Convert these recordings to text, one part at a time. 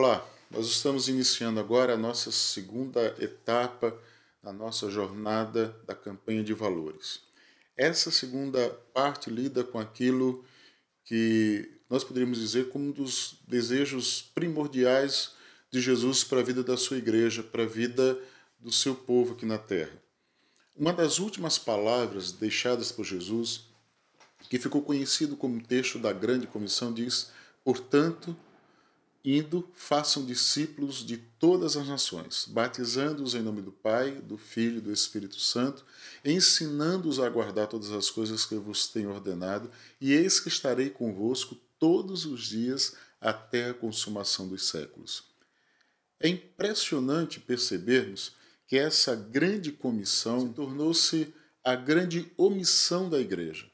Olá, nós estamos iniciando agora a nossa segunda etapa da nossa jornada da campanha de valores. Essa segunda parte lida com aquilo que nós poderíamos dizer como um dos desejos primordiais de Jesus para a vida da sua igreja, para a vida do seu povo aqui na terra. Uma das últimas palavras deixadas por Jesus, que ficou conhecido como texto da Grande Comissão, diz: Portanto, Indo, façam discípulos de todas as nações, batizando-os em nome do Pai, do Filho e do Espírito Santo, ensinando-os a guardar todas as coisas que eu vos tenho ordenado, e eis que estarei convosco todos os dias até a consumação dos séculos. É impressionante percebermos que essa grande comissão tornou-se a grande omissão da igreja.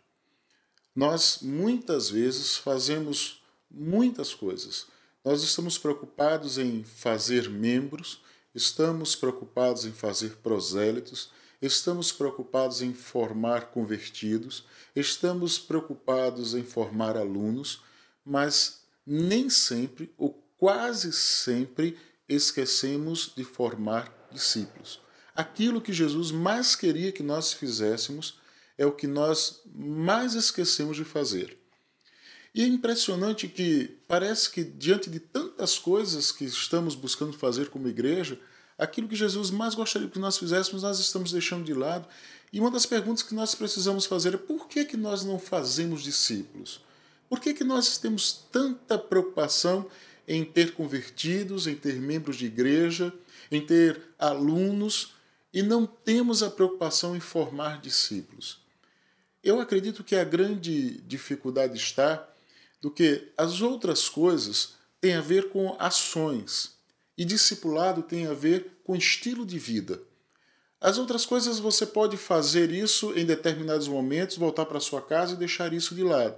Nós muitas vezes fazemos muitas coisas, nós estamos preocupados em fazer membros, estamos preocupados em fazer prosélitos, estamos preocupados em formar convertidos, estamos preocupados em formar alunos, mas nem sempre ou quase sempre esquecemos de formar discípulos. Aquilo que Jesus mais queria que nós fizéssemos é o que nós mais esquecemos de fazer. E é impressionante que parece que, diante de tantas coisas que estamos buscando fazer como igreja, aquilo que Jesus mais gostaria que nós fizéssemos, nós estamos deixando de lado. E uma das perguntas que nós precisamos fazer é por que, que nós não fazemos discípulos? Por que, que nós temos tanta preocupação em ter convertidos, em ter membros de igreja, em ter alunos e não temos a preocupação em formar discípulos? Eu acredito que a grande dificuldade está do que as outras coisas têm a ver com ações e discipulado tem a ver com estilo de vida. As outras coisas você pode fazer isso em determinados momentos, voltar para sua casa e deixar isso de lado.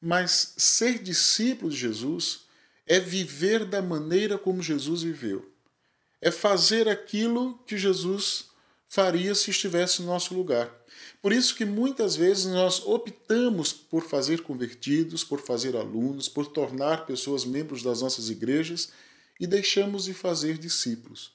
Mas ser discípulo de Jesus é viver da maneira como Jesus viveu. É fazer aquilo que Jesus faria se estivesse no nosso lugar. Por isso que muitas vezes nós optamos por fazer convertidos, por fazer alunos, por tornar pessoas membros das nossas igrejas e deixamos de fazer discípulos.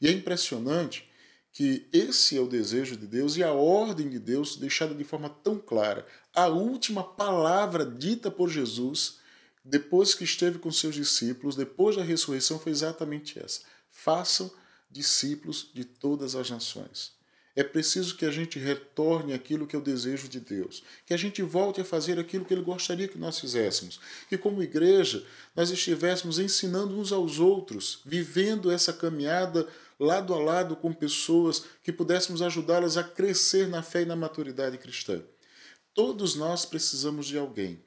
E é impressionante que esse é o desejo de Deus e a ordem de Deus deixada de forma tão clara. A última palavra dita por Jesus depois que esteve com seus discípulos, depois da ressurreição, foi exatamente essa: façam discípulos de todas as nações. É preciso que a gente retorne aquilo que é o desejo de Deus, que a gente volte a fazer aquilo que Ele gostaria que nós fizéssemos, que como igreja nós estivéssemos ensinando uns aos outros, vivendo essa caminhada lado a lado com pessoas que pudéssemos ajudá-las a crescer na fé e na maturidade cristã. Todos nós precisamos de alguém.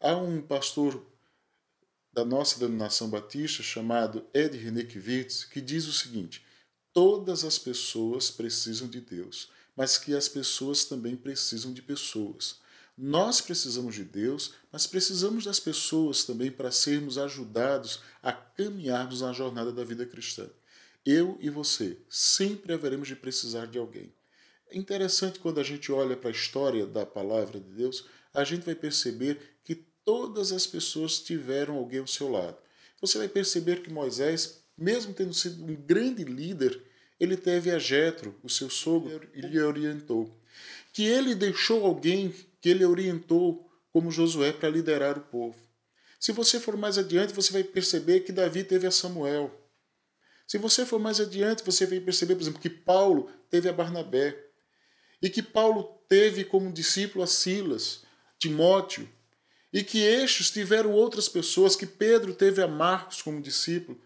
Há um pastor da nossa denominação batista chamado Ed René que diz o seguinte: todas as pessoas precisam de Deus, mas que as pessoas também precisam de pessoas. Nós precisamos de Deus, mas precisamos das pessoas também para sermos ajudados a caminharmos na jornada da vida cristã. Eu e você sempre haveremos de precisar de alguém. É interessante quando a gente olha para a história da palavra de Deus, a gente vai perceber que todas as pessoas tiveram alguém ao seu lado. Você vai perceber que Moisés mesmo tendo sido um grande líder, ele teve a Jetro, o seu sogro, e lhe orientou. Que ele deixou alguém que ele orientou como Josué para liderar o povo. Se você for mais adiante, você vai perceber que Davi teve a Samuel. Se você for mais adiante, você vai perceber, por exemplo, que Paulo teve a Barnabé. E que Paulo teve como discípulo a Silas, Timóteo. E que estes tiveram outras pessoas, que Pedro teve a Marcos como discípulo.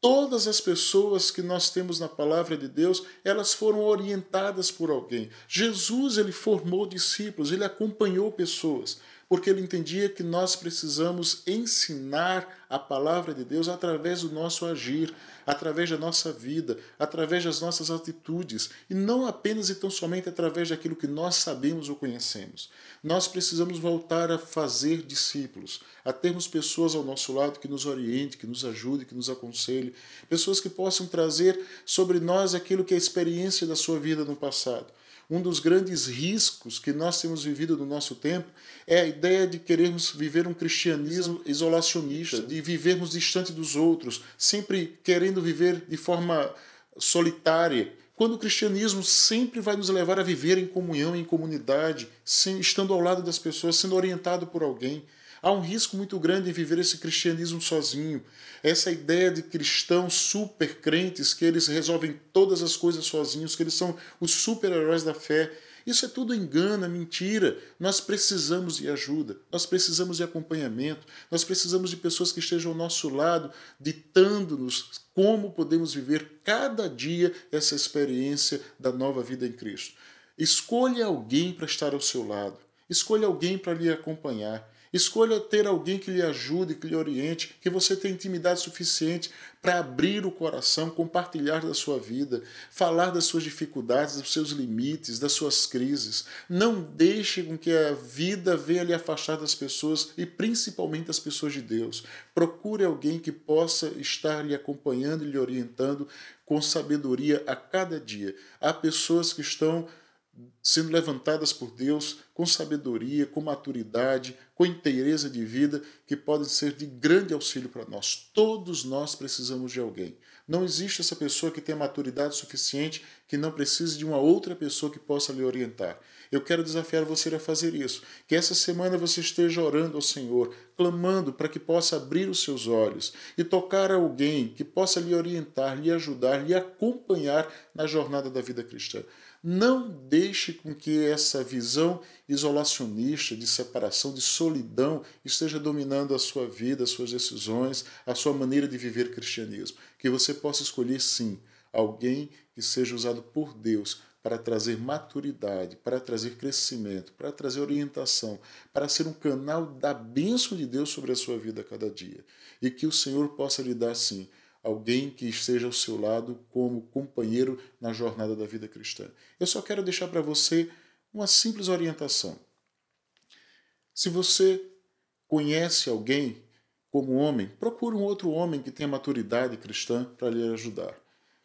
Todas as pessoas que nós temos na palavra de Deus, elas foram orientadas por alguém. Jesus, ele formou discípulos, ele acompanhou pessoas porque ele entendia que nós precisamos ensinar a palavra de Deus através do nosso agir, através da nossa vida, através das nossas atitudes, e não apenas e tão somente através daquilo que nós sabemos ou conhecemos. Nós precisamos voltar a fazer discípulos, a termos pessoas ao nosso lado que nos oriente, que nos ajude, que nos aconselhe, pessoas que possam trazer sobre nós aquilo que é a experiência da sua vida no passado um dos grandes riscos que nós temos vivido no nosso tempo é a ideia de querermos viver um cristianismo isolacionista, de vivermos distante dos outros, sempre querendo viver de forma solitária quando o cristianismo sempre vai nos levar a viver em comunhão, em comunidade, estando ao lado das pessoas, sendo orientado por alguém. Há um risco muito grande em viver esse cristianismo sozinho. Essa ideia de cristãos super crentes, que eles resolvem todas as coisas sozinhos, que eles são os super-heróis da fé. Isso é tudo engana, mentira. Nós precisamos de ajuda, nós precisamos de acompanhamento, nós precisamos de pessoas que estejam ao nosso lado, ditando-nos como podemos viver cada dia essa experiência da nova vida em Cristo. Escolha alguém para estar ao seu lado, escolha alguém para lhe acompanhar. Escolha ter alguém que lhe ajude, que lhe oriente, que você tenha intimidade suficiente para abrir o coração, compartilhar da sua vida, falar das suas dificuldades, dos seus limites, das suas crises. Não deixe com que a vida venha lhe afastar das pessoas e principalmente das pessoas de Deus. Procure alguém que possa estar lhe acompanhando e lhe orientando com sabedoria a cada dia. Há pessoas que estão sendo levantadas por Deus com sabedoria, com maturidade, com inteireza de vida, que podem ser de grande auxílio para nós. Todos nós precisamos de alguém. Não existe essa pessoa que tenha maturidade suficiente que não precise de uma outra pessoa que possa lhe orientar. Eu quero desafiar você a fazer isso. Que essa semana você esteja orando ao Senhor, clamando para que possa abrir os seus olhos e tocar alguém que possa lhe orientar, lhe ajudar, lhe acompanhar na jornada da vida cristã. Não deixe com que essa visão isolacionista, de separação, de solidão, esteja dominando a sua vida, as suas decisões, a sua maneira de viver cristianismo. Que você possa escolher, sim, alguém que seja usado por Deus para trazer maturidade, para trazer crescimento, para trazer orientação, para ser um canal da bênção de Deus sobre a sua vida a cada dia. E que o Senhor possa lhe dar, sim, alguém que esteja ao seu lado como companheiro na jornada da vida cristã. Eu só quero deixar para você uma simples orientação. Se você conhece alguém como homem, procure um outro homem que tenha maturidade cristã para lhe ajudar.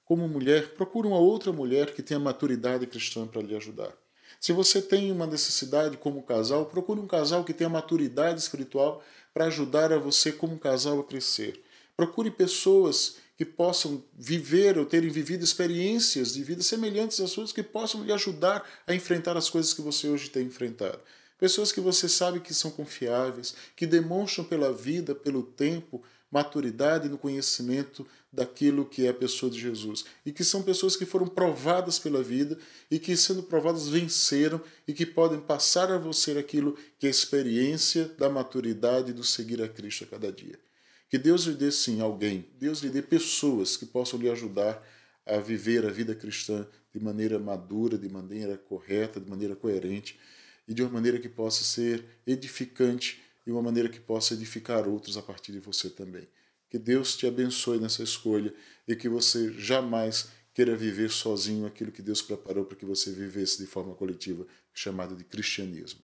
Como mulher, procure uma outra mulher que tenha maturidade cristã para lhe ajudar. Se você tem uma necessidade como casal, procure um casal que tenha maturidade espiritual para ajudar a você como casal a crescer. Procure pessoas que possam viver ou terem vivido experiências de vida semelhantes às suas que possam lhe ajudar a enfrentar as coisas que você hoje tem enfrentado. Pessoas que você sabe que são confiáveis, que demonstram pela vida, pelo tempo, maturidade no conhecimento daquilo que é a pessoa de Jesus. E que são pessoas que foram provadas pela vida e que, sendo provadas, venceram e que podem passar a você aquilo que é a experiência da maturidade do seguir a Cristo a cada dia. Que Deus lhe dê sim alguém, Deus lhe dê pessoas que possam lhe ajudar a viver a vida cristã de maneira madura, de maneira correta, de maneira coerente e de uma maneira que possa ser edificante e uma maneira que possa edificar outros a partir de você também. Que Deus te abençoe nessa escolha e que você jamais queira viver sozinho aquilo que Deus preparou para que você vivesse de forma coletiva, chamado de cristianismo.